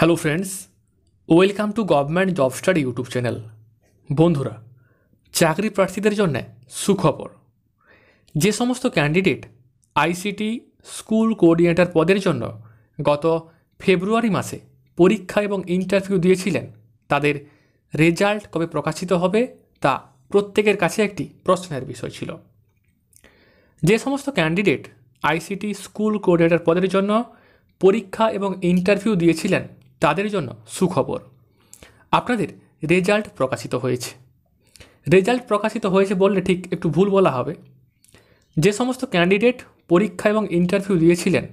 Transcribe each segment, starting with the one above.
hello friends welcome to government job study YouTube channel বন্ধুরা চাকরি প্রার্থীদের জন্য সুখবর যে সমস্ত ক্যান্ডিডেট আইসিটি স্কুল কোঅর্ডিনেটর পদের জন্য গত ফেব্রুয়ারি মাসে পরীক্ষা এবং ইন্টারভিউ দিয়েছিলেন তাদের রেজাল্ট কবে প্রকাশিত হবে তা প্রত্যেকের কাছে একটি প্রশ্নের বিষয় ছিল যে সমস্ত ক্যান্ডিডেট আইসিটি স্কুল কোঅর্ডিনেটর পদের জন্য পরীক্ষা এবং ইন্টারভিউ দিয়েছিলেন তাদের জন্য সুখবর আপনাদের রেজাল্ট প্রকাশিত হয়েছে রেজাল্ট প্রকাশিত হয়েছে বললে ঠিক একটু ভুল বলা হবে যে সমস্ত ক্যান্ডিডেট পরীক্ষা এবং ইন্টারভিউ দিয়েছিলেন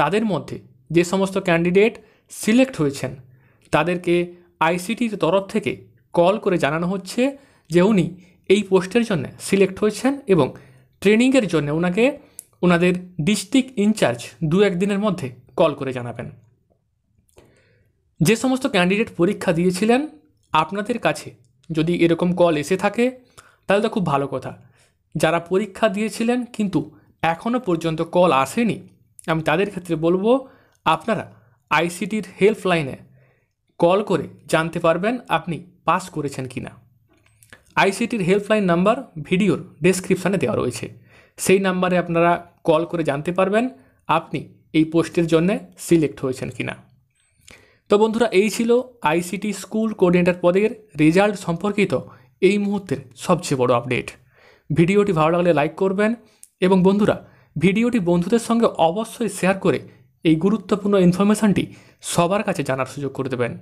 তাদের মধ্যে যে সমস্ত ক্যান্ডিডেট সিলেক্ট হয়েছেন তাদেরকে আইসিটির তরফ থেকে কল করে জানানো হচ্ছে যে উনি এই পোস্টের জন্য সিলেক্ট হয়েছেন এবং ট্রেনিংয়ের জন্য ওনাকে ওনাদের ডিস্ট্রিক্ট ইনচার্জ দু একদিনের মধ্যে কল করে জানাবেন যে সমস্ত ক্যান্ডিডেট পরীক্ষা দিয়েছিলেন আপনাদের কাছে যদি এরকম কল এসে থাকে তাহলে তো খুব ভালো কথা যারা পরীক্ষা দিয়েছিলেন কিন্তু এখনও পর্যন্ত কল আসেনি আমি তাদের ক্ষেত্রে বলবো আপনারা আইসিটির হেল্পলাইনে কল করে জানতে পারবেন আপনি পাস করেছেন কি না আইসিটির হেল্পলাইন নাম্বার ভিডিওর ডেসক্রিপশানে দেওয়া রয়েছে সেই নাম্বারে আপনারা কল করে জানতে পারবেন আপনি এই পোস্টের জন্য সিলেক্ট হয়েছেন কি না তো বন্ধুরা এই ছিল আইসিটি স্কুল কোঅর্ডিনেটর পদের রেজাল্ট সম্পর্কিত এই মুহূর্তের সবচেয়ে বড় আপডেট ভিডিওটি ভালো লাগলে লাইক করবেন এবং বন্ধুরা ভিডিওটি বন্ধুদের সঙ্গে অবশ্যই শেয়ার করে এই গুরুত্বপূর্ণ ইনফরমেশানটি সবার কাছে জানার সুযোগ করে দেবেন